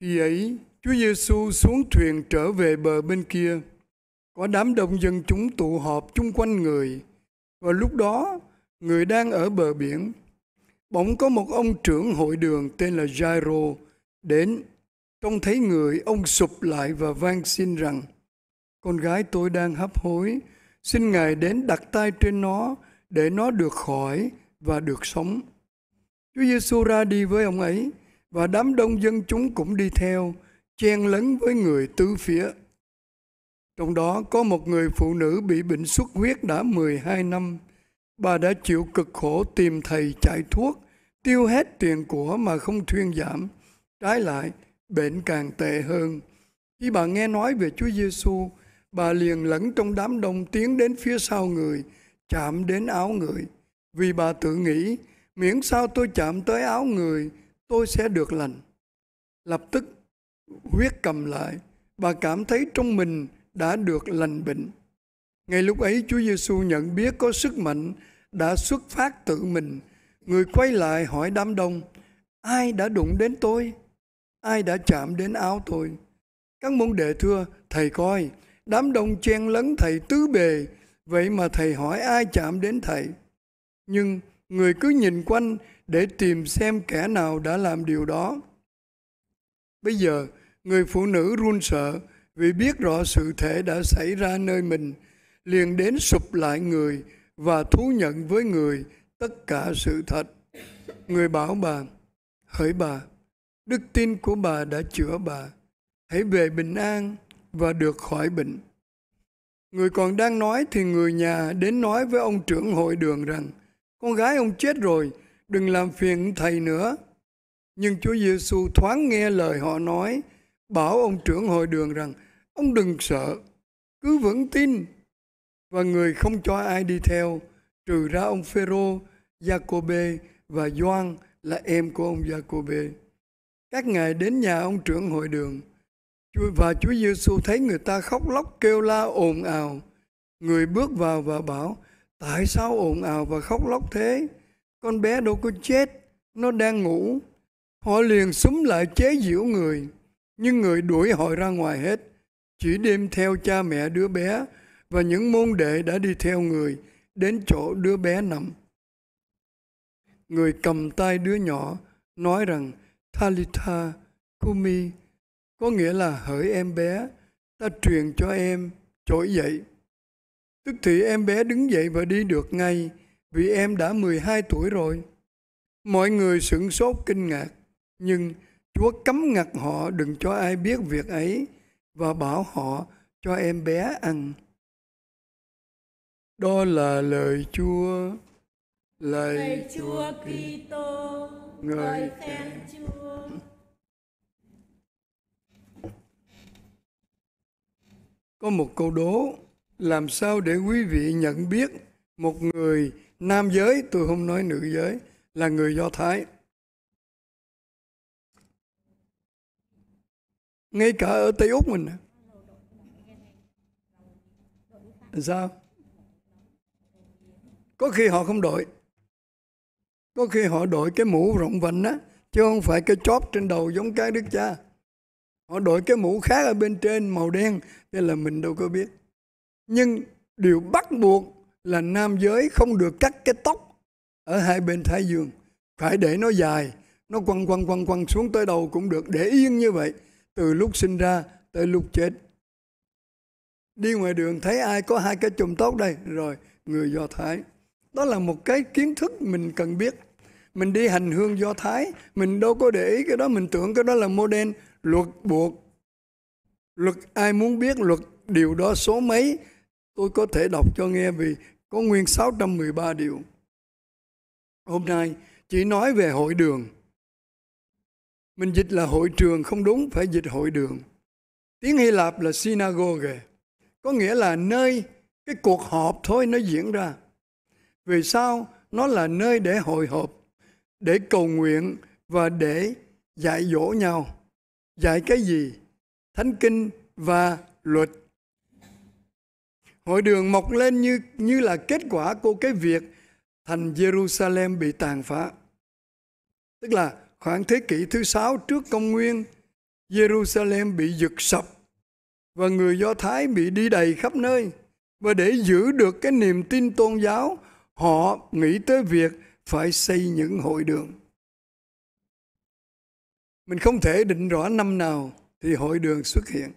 Khi ấy, Chúa Giêsu xuống thuyền trở về bờ bên kia. Có đám đông dân chúng tụ họp chung quanh người. Và lúc đó, người đang ở bờ biển. Bỗng có một ông trưởng hội đường tên là Jairo đến. Trông thấy người, ông sụp lại và van xin rằng, con gái tôi đang hấp hối, xin Ngài đến đặt tay trên nó để nó được khỏi và được sống. Chúa Giêsu ra đi với ông ấy và đám đông dân chúng cũng đi theo, chen lấn với người tứ phía. Trong đó có một người phụ nữ bị bệnh xuất huyết đã 12 năm. Bà đã chịu cực khổ tìm thầy chạy thuốc, tiêu hết tiền của mà không thuyên giảm. Trái lại, bệnh càng tệ hơn. Khi bà nghe nói về Chúa Giêsu, bà liền lẫn trong đám đông tiến đến phía sau người, chạm đến áo người, vì bà tự nghĩ miễn sao tôi chạm tới áo người tôi sẽ được lành lập tức huyết cầm lại bà cảm thấy trong mình đã được lành bệnh ngay lúc ấy chúa giêsu nhận biết có sức mạnh đã xuất phát tự mình người quay lại hỏi đám đông ai đã đụng đến tôi ai đã chạm đến áo tôi các môn đệ thưa thầy coi đám đông chen lấn thầy tứ bề vậy mà thầy hỏi ai chạm đến thầy nhưng người cứ nhìn quanh để tìm xem kẻ nào đã làm điều đó. Bây giờ, người phụ nữ run sợ vì biết rõ sự thể đã xảy ra nơi mình, liền đến sụp lại người và thú nhận với người tất cả sự thật. Người bảo bà, hỡi bà, đức tin của bà đã chữa bà, hãy về bình an và được khỏi bệnh. Người còn đang nói thì người nhà đến nói với ông trưởng hội đường rằng, con gái ông chết rồi, đừng làm phiền thầy nữa. Nhưng Chúa Giêsu thoáng nghe lời họ nói, bảo ông trưởng hội đường rằng, ông đừng sợ, cứ vững tin. Và người không cho ai đi theo, trừ ra ông Phêrô, Giacôbê và gioan là em của ông Giacôbê. Các ngài đến nhà ông trưởng hội đường và Chúa Giêsu thấy người ta khóc lóc kêu la ồn ào, người bước vào và bảo: tại sao ồn ào và khóc lóc thế con bé đâu có chết nó đang ngủ họ liền súng lại chế giễu người nhưng người đuổi họ ra ngoài hết chỉ đem theo cha mẹ đứa bé và những môn đệ đã đi theo người đến chỗ đứa bé nằm người cầm tay đứa nhỏ nói rằng Thalita, Kumi có nghĩa là hỡi em bé ta truyền cho em trỗi dậy Tức thì em bé đứng dậy và đi được ngay vì em đã 12 tuổi rồi. Mọi người sửng sốt kinh ngạc, nhưng Chúa cấm ngặt họ đừng cho ai biết việc ấy và bảo họ cho em bé ăn. Đó là lời Chúa. Lời, lời Chúa Kitô, người khen Chúa. Có một câu đố làm sao để quý vị nhận biết một người nam giới, tôi không nói nữ giới, là người Do Thái. Ngay cả ở Tây Úc mình. Sao? Có khi họ không đội. Có khi họ đội cái mũ rộng vành á, chứ không phải cái chóp trên đầu giống cái đức cha. Họ đội cái mũ khác ở bên trên màu đen, nên là mình đâu có biết nhưng điều bắt buộc là nam giới không được cắt cái tóc ở hai bên thái dương phải để nó dài nó quăng quăng quăng quăng xuống tới đầu cũng được để yên như vậy từ lúc sinh ra tới lúc chết đi ngoài đường thấy ai có hai cái chùm tóc đây rồi người do thái đó là một cái kiến thức mình cần biết mình đi hành hương do thái mình đâu có để ý cái đó mình tưởng cái đó là mô đen luật buộc luật ai muốn biết luật điều đó số mấy tôi có thể đọc cho nghe vì có nguyên 613 điều. Hôm nay chỉ nói về hội đường. Mình dịch là hội trường không đúng, phải dịch hội đường. Tiếng Hy Lạp là synagogue, có nghĩa là nơi cái cuộc họp thôi nó diễn ra. Vì sao? Nó là nơi để hội họp, để cầu nguyện và để dạy dỗ nhau. Dạy cái gì? Thánh kinh và luật Hội đường mọc lên như như là kết quả của cái việc thành Jerusalem bị tàn phá. Tức là khoảng thế kỷ thứ sáu trước công nguyên, Jerusalem bị giật sập và người Do Thái bị đi đầy khắp nơi. Và để giữ được cái niềm tin tôn giáo, họ nghĩ tới việc phải xây những hội đường. Mình không thể định rõ năm nào thì hội đường xuất hiện.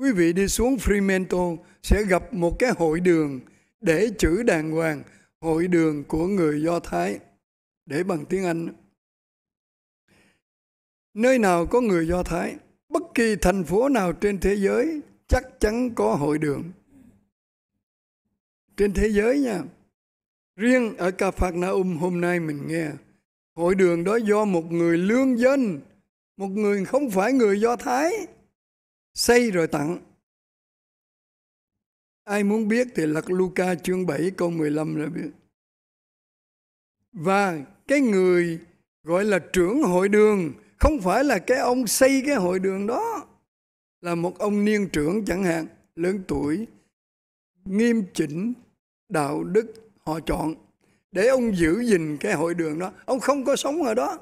Quý vị đi xuống Fremantle sẽ gặp một cái hội đường để chữ đàng hoàng hội đường của người Do Thái để bằng tiếng Anh. Nơi nào có người Do Thái, bất kỳ thành phố nào trên thế giới chắc chắn có hội đường. Trên thế giới nha. Riêng ở Phạt Na Capernaum hôm nay mình nghe hội đường đó do một người lương dân, một người không phải người Do Thái Xây rồi tặng. Ai muốn biết thì lật Luca chương 7 câu 15 là biết. Và cái người gọi là trưởng hội đường không phải là cái ông xây cái hội đường đó là một ông niên trưởng chẳng hạn lớn tuổi nghiêm chỉnh đạo đức họ chọn để ông giữ gìn cái hội đường đó ông không có sống ở đó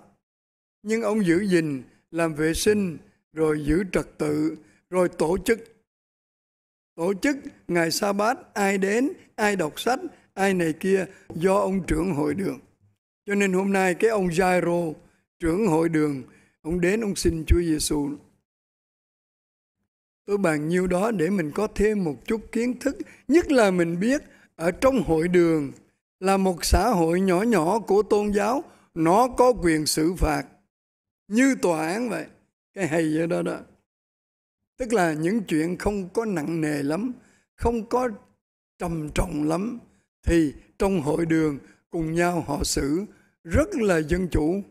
nhưng ông giữ gìn làm vệ sinh rồi giữ trật tự rồi tổ chức tổ chức ngày sa bát ai đến ai đọc sách ai này kia do ông trưởng hội đường cho nên hôm nay cái ông Jairo trưởng hội đường ông đến ông xin Chúa Giêsu tôi bàn nhiêu đó để mình có thêm một chút kiến thức nhất là mình biết ở trong hội đường là một xã hội nhỏ nhỏ của tôn giáo nó có quyền xử phạt như tòa án vậy cái hay vậy đó đó tức là những chuyện không có nặng nề lắm không có trầm trọng lắm thì trong hội đường cùng nhau họ xử rất là dân chủ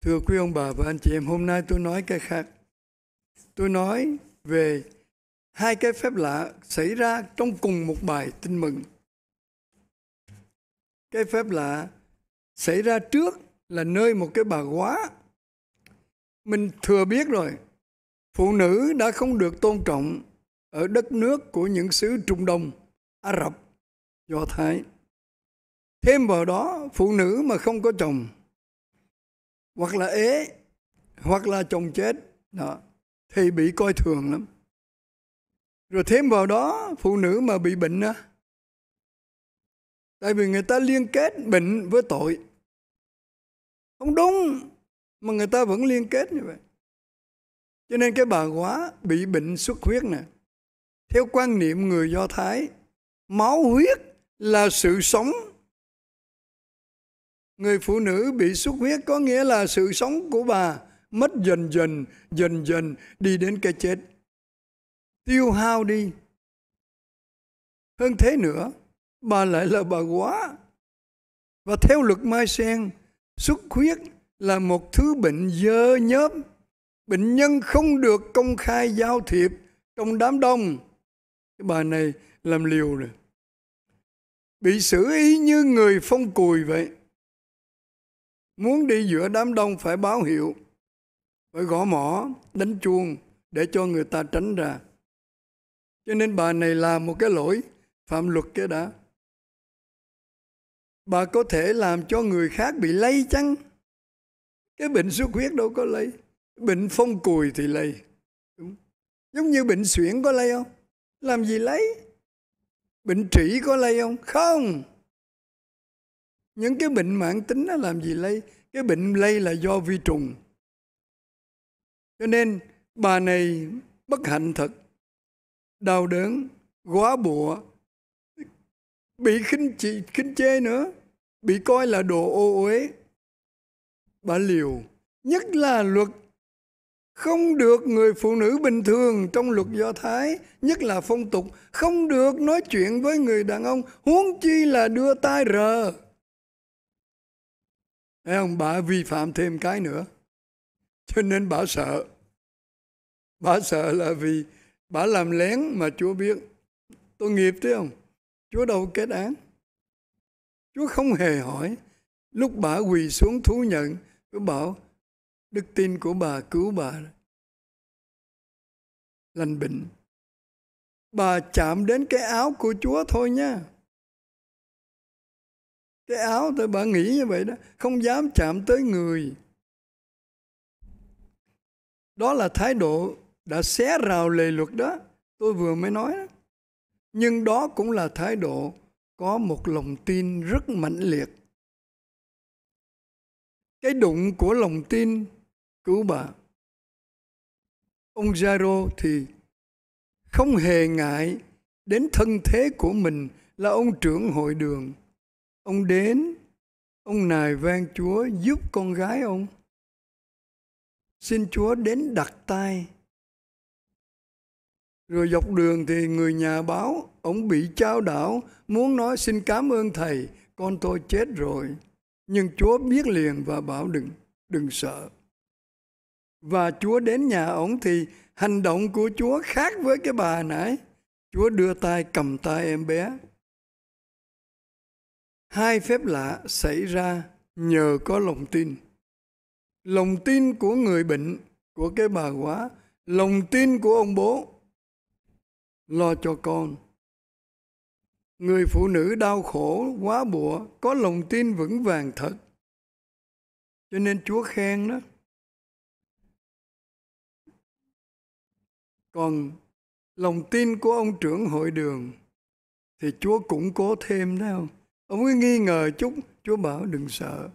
thưa quý ông bà và anh chị em hôm nay tôi nói cái khác tôi nói về hai cái phép lạ xảy ra trong cùng một bài tin mừng cái phép lạ xảy ra trước là nơi một cái bà quá mình thừa biết rồi phụ nữ đã không được tôn trọng ở đất nước của những xứ trung đông ả rập do thái thêm vào đó phụ nữ mà không có chồng hoặc là ế hoặc là chồng chết đó, thì bị coi thường lắm rồi thêm vào đó phụ nữ mà bị bệnh á tại vì người ta liên kết bệnh với tội không đúng mà người ta vẫn liên kết như vậy cho nên cái bà quá bị bệnh xuất huyết nè theo quan niệm người do thái máu huyết là sự sống người phụ nữ bị xuất huyết có nghĩa là sự sống của bà mất dần dần dần dần đi đến cái chết tiêu hao đi hơn thế nữa bà lại là bà quá và theo luật mai sen xuất huyết là một thứ bệnh dơ nhớp bệnh nhân không được công khai giao thiệp trong đám đông cái bà này làm liều rồi bị xử ý như người phong cùi vậy muốn đi giữa đám đông phải báo hiệu phải gõ mỏ đánh chuông để cho người ta tránh ra cho nên bà này làm một cái lỗi phạm luật cái đã bà có thể làm cho người khác bị lây chăng cái bệnh xuất huyết đâu có lây bệnh phong cùi thì lây Đúng. giống như bệnh xuyển có lây không làm gì lấy bệnh trĩ có lây không không những cái bệnh mãn tính nó làm gì lây cái bệnh lây là do vi trùng cho nên bà này bất hạnh thật đau đớn quá bụa bị khinh chị khinh chê nữa bị coi là đồ ô uế bà liều nhất là luật không được người phụ nữ bình thường trong luật do thái nhất là phong tục không được nói chuyện với người đàn ông huống chi là đưa tay rờ Thấy không bà vi phạm thêm cái nữa cho nên bà sợ bà sợ là vì bà làm lén mà chúa biết tôi nghiệp thế không chúa đâu kết án chúa không hề hỏi lúc bà quỳ xuống thú nhận cứ bảo đức tin của bà cứu bà lành bệnh. Bà chạm đến cái áo của Chúa thôi nha. Cái áo thôi bà nghĩ như vậy đó, không dám chạm tới người. Đó là thái độ đã xé rào lề luật đó, tôi vừa mới nói đó. Nhưng đó cũng là thái độ có một lòng tin rất mãnh liệt cái đụng của lòng tin cứu bà ông Giaro thì không hề ngại đến thân thế của mình là ông trưởng hội đường ông đến ông nài vang chúa giúp con gái ông xin chúa đến đặt tay rồi dọc đường thì người nhà báo ông bị trao đảo muốn nói xin cảm ơn thầy con tôi chết rồi nhưng Chúa biết liền và bảo đừng, đừng sợ. Và Chúa đến nhà ổng thì hành động của Chúa khác với cái bà nãy. Chúa đưa tay cầm tay em bé. Hai phép lạ xảy ra nhờ có lòng tin. Lòng tin của người bệnh, của cái bà quá, lòng tin của ông bố lo cho con Người phụ nữ đau khổ, quá bụa, có lòng tin vững vàng thật. Cho nên Chúa khen đó. Còn lòng tin của ông trưởng hội đường thì Chúa củng cố thêm đó Ông ấy nghi ngờ chút, Chúa bảo đừng sợ.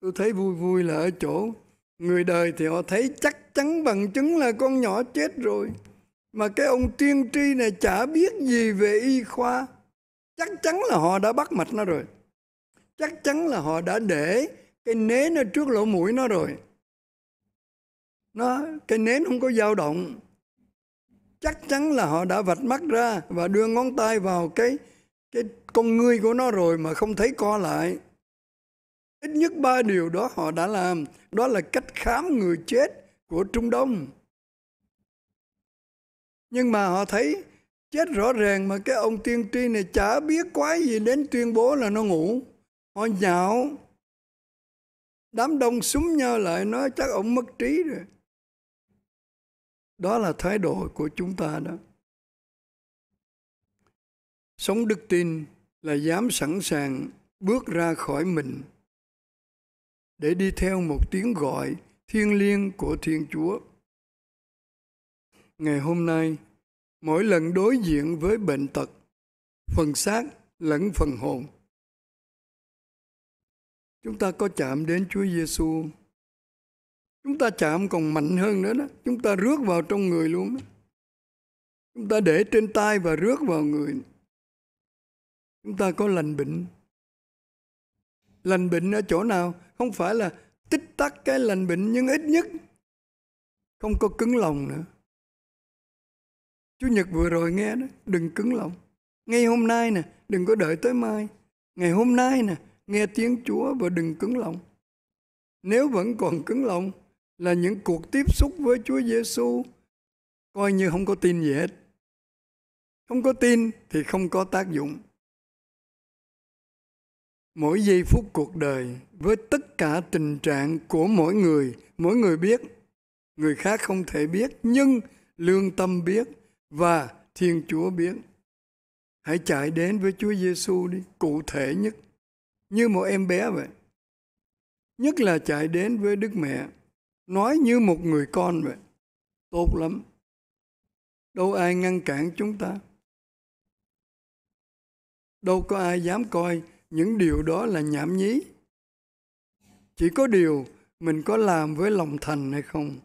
Tôi thấy vui vui là ở chỗ người đời thì họ thấy chắc chắn bằng chứng là con nhỏ chết rồi mà cái ông tiên tri này chả biết gì về y khoa chắc chắn là họ đã bắt mạch nó rồi chắc chắn là họ đã để cái nến ở trước lỗ mũi nó rồi nó cái nến không có dao động chắc chắn là họ đã vạch mắt ra và đưa ngón tay vào cái cái con ngươi của nó rồi mà không thấy co lại ít nhất ba điều đó họ đã làm đó là cách khám người chết của trung đông nhưng mà họ thấy chết rõ ràng mà cái ông tiên tri này chả biết quái gì đến tuyên bố là nó ngủ họ nhạo đám đông súng nhau lại nói chắc ông mất trí rồi đó là thái độ của chúng ta đó sống đức tin là dám sẵn sàng bước ra khỏi mình để đi theo một tiếng gọi thiêng liêng của thiên chúa ngày hôm nay mỗi lần đối diện với bệnh tật phần xác lẫn phần hồn chúng ta có chạm đến Chúa Giêsu chúng ta chạm còn mạnh hơn nữa đó chúng ta rước vào trong người luôn đó. chúng ta để trên tay và rước vào người chúng ta có lành bệnh lành bệnh ở chỗ nào không phải là tích tắc cái lành bệnh nhưng ít nhất không có cứng lòng nữa Chủ nhật vừa rồi nghe đó, đừng cứng lòng. Ngay hôm nay nè, đừng có đợi tới mai. Ngày hôm nay nè, nghe tiếng Chúa và đừng cứng lòng. Nếu vẫn còn cứng lòng là những cuộc tiếp xúc với Chúa Giêsu coi như không có tin gì hết. Không có tin thì không có tác dụng. Mỗi giây phút cuộc đời với tất cả tình trạng của mỗi người, mỗi người biết, người khác không thể biết nhưng lương tâm biết và Thiên Chúa biết. Hãy chạy đến với Chúa Giêsu đi, cụ thể nhất, như một em bé vậy. Nhất là chạy đến với Đức Mẹ, nói như một người con vậy. Tốt lắm. Đâu ai ngăn cản chúng ta. Đâu có ai dám coi những điều đó là nhảm nhí. Chỉ có điều mình có làm với lòng thành hay không.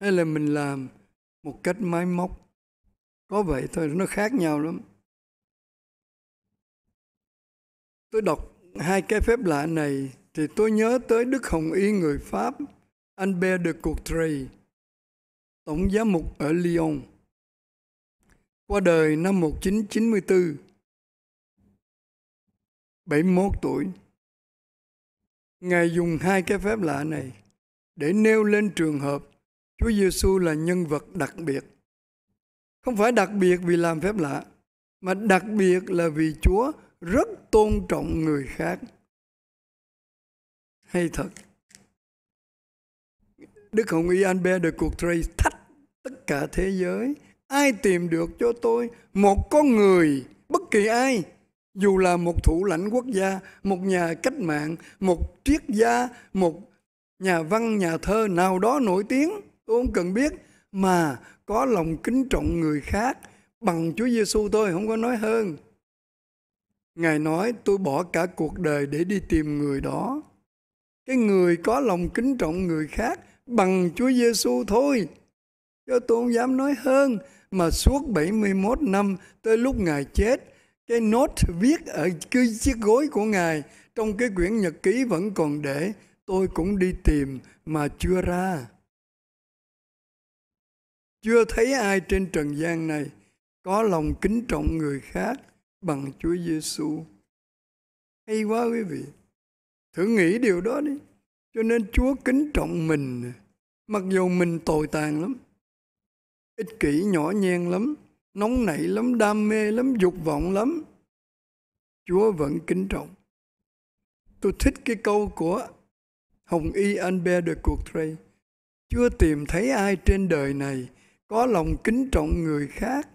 Hay là mình làm một cách máy móc có vậy thôi nó khác nhau lắm tôi đọc hai cái phép lạ này thì tôi nhớ tới đức hồng y người pháp anh Be de Courtrai, tổng giám mục ở Lyon, qua đời năm 1994, 71 tuổi. Ngài dùng hai cái phép lạ này để nêu lên trường hợp Chúa Giêsu là nhân vật đặc biệt. Không phải đặc biệt vì làm phép lạ, mà đặc biệt là vì Chúa rất tôn trọng người khác. Hay thật. Đức Hồng Y Albert cuộc Courtrai thách tất cả thế giới. Ai tìm được cho tôi một con người, bất kỳ ai, dù là một thủ lãnh quốc gia, một nhà cách mạng, một triết gia, một nhà văn, nhà thơ nào đó nổi tiếng tôi không cần biết mà có lòng kính trọng người khác bằng Chúa Giêsu thôi không có nói hơn Ngài nói tôi bỏ cả cuộc đời để đi tìm người đó cái người có lòng kính trọng người khác bằng Chúa Giêsu thôi cho tôi không dám nói hơn mà suốt 71 năm tới lúc Ngài chết cái nốt viết ở cái chiếc gối của Ngài trong cái quyển nhật ký vẫn còn để tôi cũng đi tìm mà chưa ra chưa thấy ai trên trần gian này có lòng kính trọng người khác bằng Chúa Giêsu. Hay quá quý vị. Thử nghĩ điều đó đi. Cho nên Chúa kính trọng mình mặc dù mình tồi tàn lắm. Ích kỷ nhỏ nhen lắm, nóng nảy lắm, đam mê lắm, dục vọng lắm. Chúa vẫn kính trọng. Tôi thích cái câu của Hồng Y Albert de Courtrai. Chưa tìm thấy ai trên đời này có lòng kính trọng người khác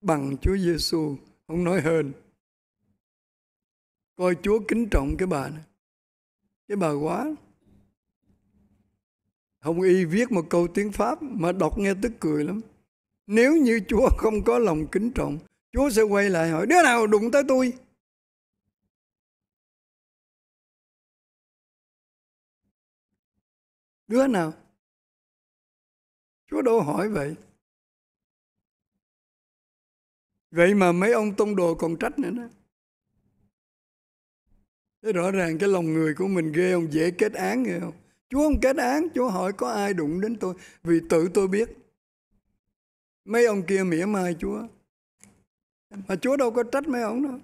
bằng Chúa Giêsu không nói hơn coi Chúa kính trọng cái bà này. cái bà quá Hồng Y viết một câu tiếng Pháp mà đọc nghe tức cười lắm. Nếu như Chúa không có lòng kính trọng, Chúa sẽ quay lại hỏi, đứa nào đụng tới tôi? Đứa nào? Chúa đâu hỏi vậy. Vậy mà mấy ông tông đồ còn trách nữa đó. Thế rõ ràng cái lòng người của mình ghê ông dễ kết án nghe không? Chúa không kết án, Chúa hỏi có ai đụng đến tôi vì tự tôi biết. Mấy ông kia mỉa mai Chúa. Mà Chúa đâu có trách mấy ông đâu.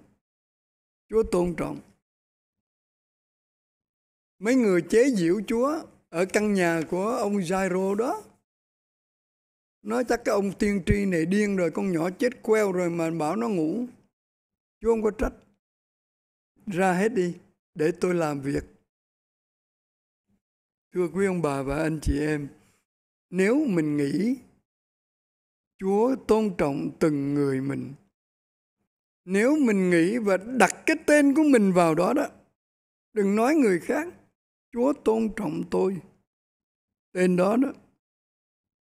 Chúa tôn trọng. Mấy người chế giễu Chúa ở căn nhà của ông Jairo đó nói chắc cái ông tiên tri này điên rồi, con nhỏ chết queo rồi mà bảo nó ngủ. Chú không có trách. Ra hết đi, để tôi làm việc. Thưa quý ông bà và anh chị em, nếu mình nghĩ Chúa tôn trọng từng người mình, nếu mình nghĩ và đặt cái tên của mình vào đó đó, đừng nói người khác, Chúa tôn trọng tôi. Tên đó đó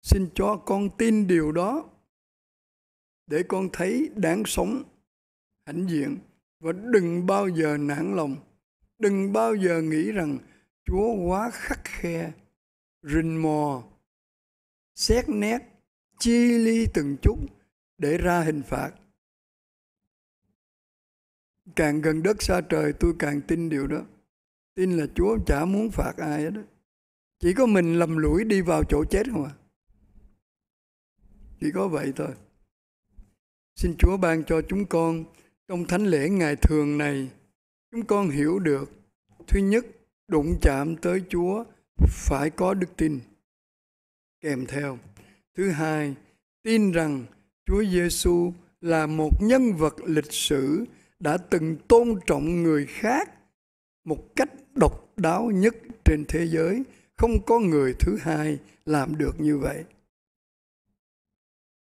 xin cho con tin điều đó để con thấy đáng sống hãnh diện và đừng bao giờ nản lòng đừng bao giờ nghĩ rằng chúa quá khắc khe rình mò xét nét chi ly từng chút để ra hình phạt càng gần đất xa trời tôi càng tin điều đó tin là chúa chả muốn phạt ai đó chỉ có mình lầm lũi đi vào chỗ chết không à chỉ có vậy thôi. Xin Chúa ban cho chúng con trong thánh lễ ngày thường này, chúng con hiểu được. Thứ nhất, đụng chạm tới Chúa phải có đức tin kèm theo. Thứ hai, tin rằng Chúa Giêsu là một nhân vật lịch sử đã từng tôn trọng người khác một cách độc đáo nhất trên thế giới, không có người thứ hai làm được như vậy.